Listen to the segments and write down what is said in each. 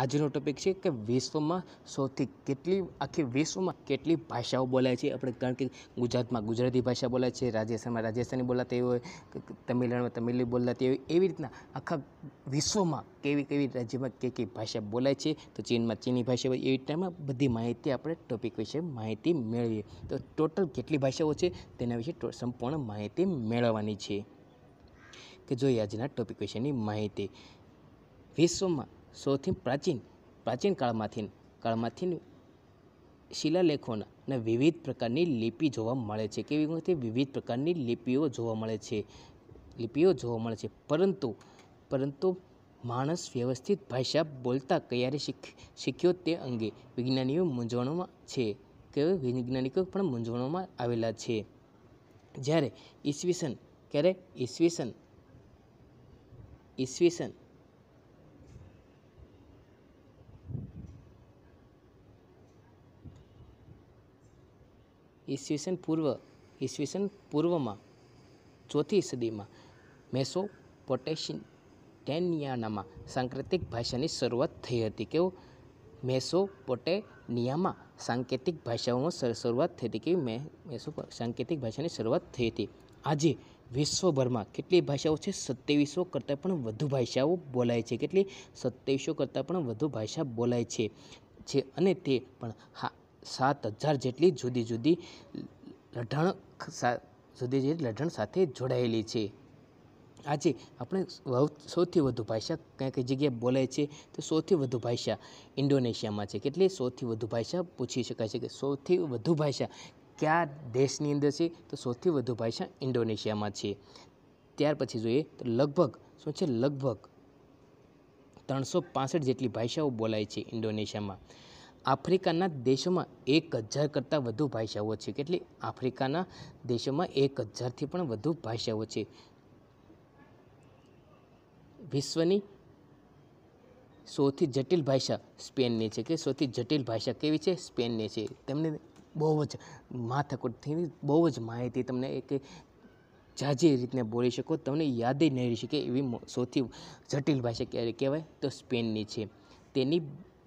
આજનો ટોપિક છે કે વિશ્વમાં સૌથી કેટલી આખી વિશ્વમાં કેટલી ભાષાઓ બોલાય છે આપણે કારણ કે ગુજરાતમાં ગુજરાતી ભાષા બોલાય છે રાજસ્થાનમાં રાજસ્થાની બોલાતી હોય તમિલનાડુમાં તમિલી બોલાતી હોય એવી રીતના આખા વિશ્વમાં કેવી કેવી રાજ્યમાં કઈ કઈ ભાષા બોલાય છે તો ચીનમાં ચીની ભાષા હોય એવી રીતનામાં બધી માહિતી આપણે ટોપિક વિશે માહિતી મેળવીએ તો ટોટલ કેટલી ભાષાઓ છે તેના વિશે સંપૂર્ણ માહિતી મેળવવાની છે કે જોઈએ આજના ટોપિક વિશેની માહિતી વિશ્વમાં સૌથી પ્રાચીન પ્રાચીન કાળમાંથી કાળમાંથી શિલાલેખોના અને વિવિધ પ્રકારની લિપિ જોવા મળે છે કેવી રીતે વિવિધ પ્રકારની લિપિઓ જોવા મળે છે લિપિઓ જોવા મળે છે પરંતુ પરંતુ માણસ વ્યવસ્થિત ભાષા બોલતા કયારે શીખ શીખ્યો તે અંગે વિજ્ઞાનીઓ મૂંઝવણોમાં છે કે વૈજ્ઞાનિકો પણ મૂંઝવણોમાં આવેલા છે જ્યારે ઈસવીસન ક્યારે ઈસવીસન ઈસવીસન ઈસવીસન પૂર્વ ઈસવીસન પૂર્વમાં ચોથી સદીમાં મેસો પોટેશિટેનિયાનામાં સાંકેતિક ભાષાની શરૂઆત થઈ હતી કેવું મેસો પોટેનિયામાં સાંકેતિક ભાષાઓમાં શરૂઆત થઈ હતી કે મેં મેસો સાંકેતિક ભાષાની શરૂઆત થઈ હતી આજે વિશ્વભરમાં કેટલી ભાષાઓ છે સત્યાવીસો કરતાં પણ વધુ ભાષાઓ બોલાય છે કેટલી સત્યાવીસો કરતાં પણ વધુ ભાષા બોલાય છે છે અને તે પણ હા સાત હજાર જેટલી જુદી જુદી લઢણ જુદી જુદી લઢણ સાથે જોડાયેલી છે આજે આપણે સૌથી વધુ ભાષા કઈ કઈ જગ્યાએ બોલાય છે તો સૌથી વધુ ભાષા ઇન્ડોનેશિયામાં છે કેટલી સૌથી વધુ ભાષા પૂછી શકાય છે કે સૌથી વધુ ભાષા કયા દેશની અંદર છે તો સૌથી વધુ ભાષા ઇન્ડોનેશિયામાં છે ત્યાર પછી જોઈએ તો લગભગ શું છે લગભગ ત્રણસો પાસઠ જેટલી ભાષાઓ બોલાય છે ઇન્ડોનેશિયામાં આફ્રિકાના દેશોમાં એક હજાર કરતાં વધુ ભાષાઓ છે કેટલી આફ્રિકાના દેશોમાં એક હજારથી પણ વધુ ભાષાઓ છે વિશ્વની સૌથી જટિલ ભાષા સ્પેનની છે કે સૌથી જટિલ ભાષા કેવી છે સ્પેનની છે તેમને બહુ જ માથાકૂટથી બહુ જ માહિતી તમને એક જાજી રીતને બોલી શકો તમને યાદ નહીં રહી શકે એવી સૌથી જટિલ ભાષા ક્યારે કહેવાય તો સ્પેનની છે તેની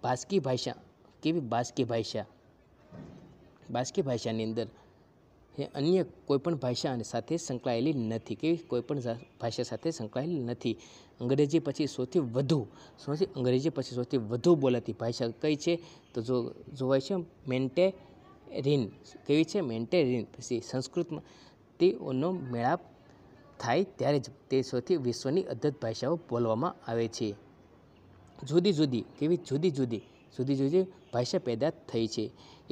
બાસ્કી ભાષા કેવી બાસકી ભાષા બાસકી ભાષાની અંદર એ અન્ય કોઈપણ ભાષા સાથે સંકળાયેલી નથી કે કોઈપણ ભાષા સાથે સંકળાયેલી નથી અંગ્રેજી પછી સૌથી વધુ સૌથી અંગ્રેજી પછી સૌથી વધુ બોલાતી ભાષા કઈ છે તો જો જોવાય છે મેન્ટે રીન કેવી છે મેન્ટે રીન પછી સંસ્કૃતમાં તેઓનો મેળાપ થાય ત્યારે જ તે સૌથી વિશ્વની અદ્ધત ભાષાઓ બોલવામાં આવે છે જુદી જુદી કેવી જુદી જુદી સુધી જુદી ભાષા પેદા થઈ છે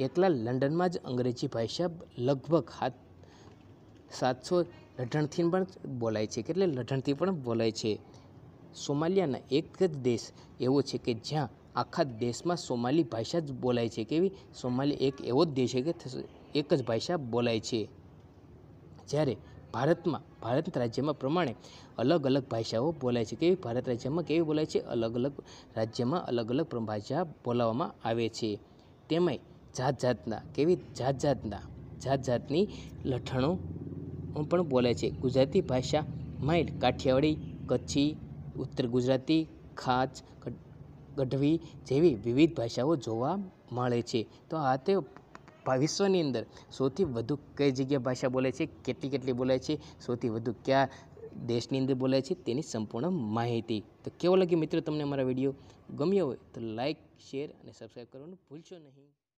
એકલા લંડનમાં જ અંગ્રેજી ભાષા લગભગ હાથ સાતસો લઢણથી પણ બોલાય છે કેટલે લઢણથી પણ બોલાય છે સોમાલિયાના એક જ દેશ એવો છે કે જ્યાં આખા દેશમાં સોમાલી ભાષા જ બોલાય છે કેવી સોમાલી એક એવો જ દેશ છે કે એક જ ભાષા બોલાય છે જ્યારે ભારતમાં ભારત રાજ્યમાં પ્રમાણે અલગ અલગ ભાષાઓ બોલાય છે કેવી ભારત રાજ્યમાં કેવી બોલાય છે અલગ અલગ રાજ્યમાં અલગ અલગ ભાષા બોલાવવામાં આવે છે તેમાંય જાત જાતના કેવી જાત જાતના જાત જાતની લઠણો પણ બોલાય છે ગુજરાતી ભાષા માઇલ કાઠિયાવાડી કચ્છી ઉત્તર ગુજરાતી ખાચ ગઢવી જેવી વિવિધ ભાષાઓ જોવા મળે છે તો આ તે વિશ્વની અંદર સૌથી વધુ કઈ જગ્યા ભાષા બોલે છે કેટલી કેટલી બોલાય છે સૌથી વધુ કયા દેશની અંદર બોલાય છે તેની સંપૂર્ણ માહિતી તો કેવો લાગ્યો મિત્રો તમને અમારા વિડીયો ગમ્યો હોય તો લાઇક શેર અને સબસ્ક્રાઈબ કરવાનું ભૂલશો નહીં